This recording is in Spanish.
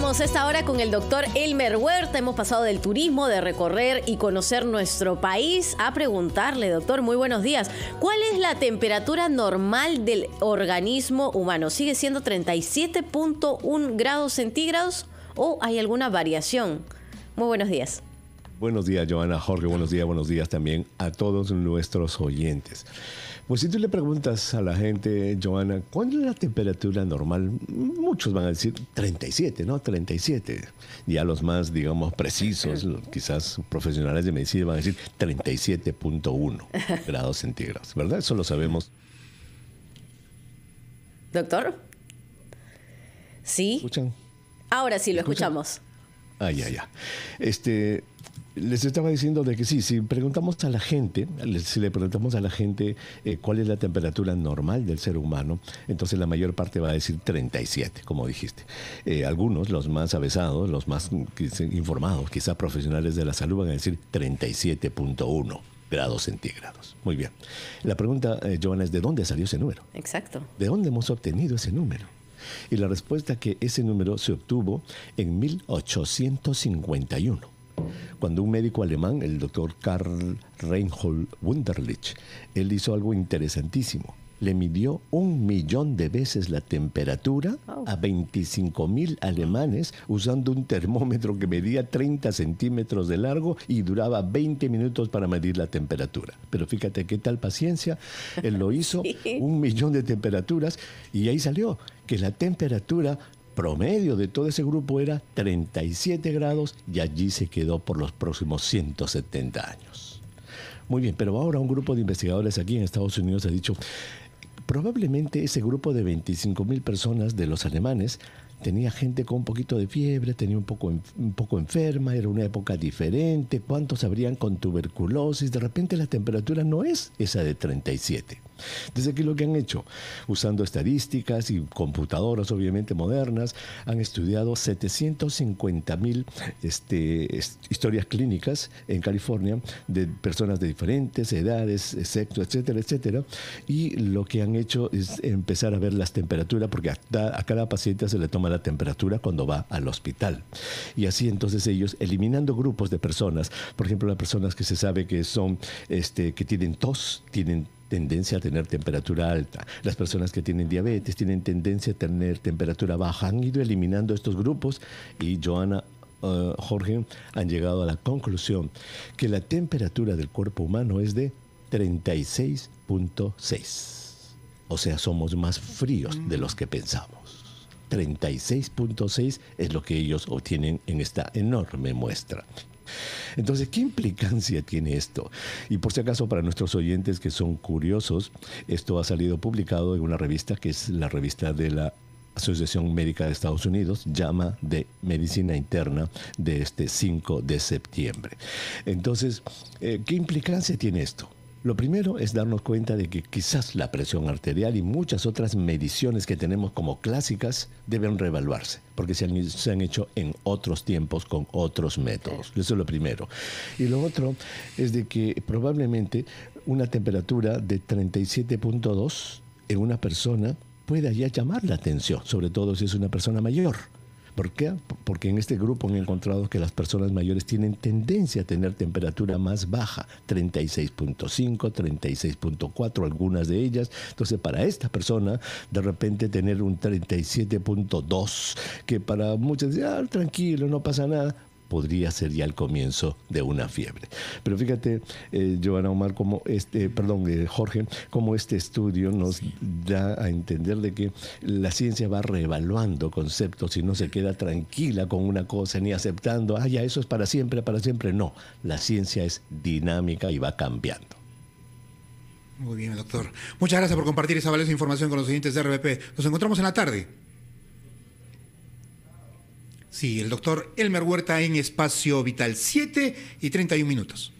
Estamos esta hora con el doctor Elmer Huerta. Hemos pasado del turismo, de recorrer y conocer nuestro país, a preguntarle, doctor, muy buenos días. ¿Cuál es la temperatura normal del organismo humano? ¿Sigue siendo 37.1 grados centígrados o hay alguna variación? Muy buenos días. Buenos días, Joana, Jorge, buenos días, buenos días también a todos nuestros oyentes. Pues si tú le preguntas a la gente, Joana, ¿cuál es la temperatura normal? Muchos van a decir 37, ¿no? 37. Ya los más, digamos, precisos, quizás profesionales de medicina van a decir 37.1 grados centígrados, ¿verdad? Eso lo sabemos. Doctor. ¿Sí? ¿Escuchan? Ahora sí, lo escuchamos. Ay, ah, ya, ya. Este, les estaba diciendo de que sí, si preguntamos a la gente, si le preguntamos a la gente eh, cuál es la temperatura normal del ser humano, entonces la mayor parte va a decir 37, como dijiste. Eh, algunos, los más avesados, los más informados, quizás profesionales de la salud, van a decir 37.1 grados centígrados. Muy bien. La pregunta, eh, es ¿de dónde salió ese número? Exacto. ¿De dónde hemos obtenido ese número? y la respuesta que ese número se obtuvo en 1851 cuando un médico alemán, el doctor Karl Reinhold Wunderlich, él hizo algo interesantísimo le midió un millón de veces la temperatura a 25 mil alemanes usando un termómetro que medía 30 centímetros de largo y duraba 20 minutos para medir la temperatura. Pero fíjate qué tal paciencia. Él lo hizo, un millón de temperaturas, y ahí salió que la temperatura promedio de todo ese grupo era 37 grados y allí se quedó por los próximos 170 años. Muy bien, pero ahora un grupo de investigadores aquí en Estados Unidos ha dicho, Probablemente ese grupo de 25 mil personas de los alemanes tenía gente con un poquito de fiebre, tenía un poco, un poco enferma, era una época diferente, cuántos habrían con tuberculosis, de repente la temperatura no es esa de 37. Desde aquí lo que han hecho? Usando estadísticas y computadoras, obviamente modernas, han estudiado 750 mil este, historias clínicas en California de personas de diferentes edades, sexo, etcétera, etcétera. Y lo que han hecho es empezar a ver las temperaturas, porque a cada paciente se le toma la temperatura cuando va al hospital. Y así entonces ellos, eliminando grupos de personas, por ejemplo, las personas que se sabe que son, este, que tienen tos, tienen tendencia a tener temperatura alta. Las personas que tienen diabetes tienen tendencia a tener temperatura baja. Han ido eliminando estos grupos y Joana eh, Jorge han llegado a la conclusión que la temperatura del cuerpo humano es de 36.6. O sea, somos más fríos de los que pensamos. 36.6 es lo que ellos obtienen en esta enorme muestra. Entonces, ¿qué implicancia tiene esto? Y por si acaso, para nuestros oyentes que son curiosos, esto ha salido publicado en una revista que es la revista de la Asociación Médica de Estados Unidos llama de medicina interna de este 5 de septiembre. Entonces, eh, ¿qué implicancia tiene esto? Lo primero es darnos cuenta de que quizás la presión arterial y muchas otras mediciones que tenemos como clásicas deben reevaluarse, porque se han, hecho en otros tiempos con otros métodos. Eso es lo primero. Y lo otro es de que probablemente una temperatura de 37.2 en una persona pueda ya llamar la atención, sobre todo si es una persona mayor ¿Por qué? Porque en este grupo han encontrado que las personas mayores tienen tendencia a tener temperatura más baja, 36.5, 36.4, algunas de ellas. Entonces, para esta persona, de repente tener un 37.2, que para muchas dicen, ah, tranquilo, no pasa nada, podría ser ya el comienzo de una fiebre. Pero fíjate, Giovanna eh, Omar, como este, eh, perdón, eh, Jorge, como este estudio nos da a entender de que la ciencia va reevaluando conceptos y no se queda tranquila con una cosa ni aceptando, ah, ya eso es para siempre, para siempre. No, la ciencia es dinámica y va cambiando. Muy bien, doctor. Muchas gracias por compartir esa valiosa información con los oyentes de RBP. Nos encontramos en la tarde. Sí, el doctor Elmer Huerta en Espacio Vital, 7 y 31 minutos.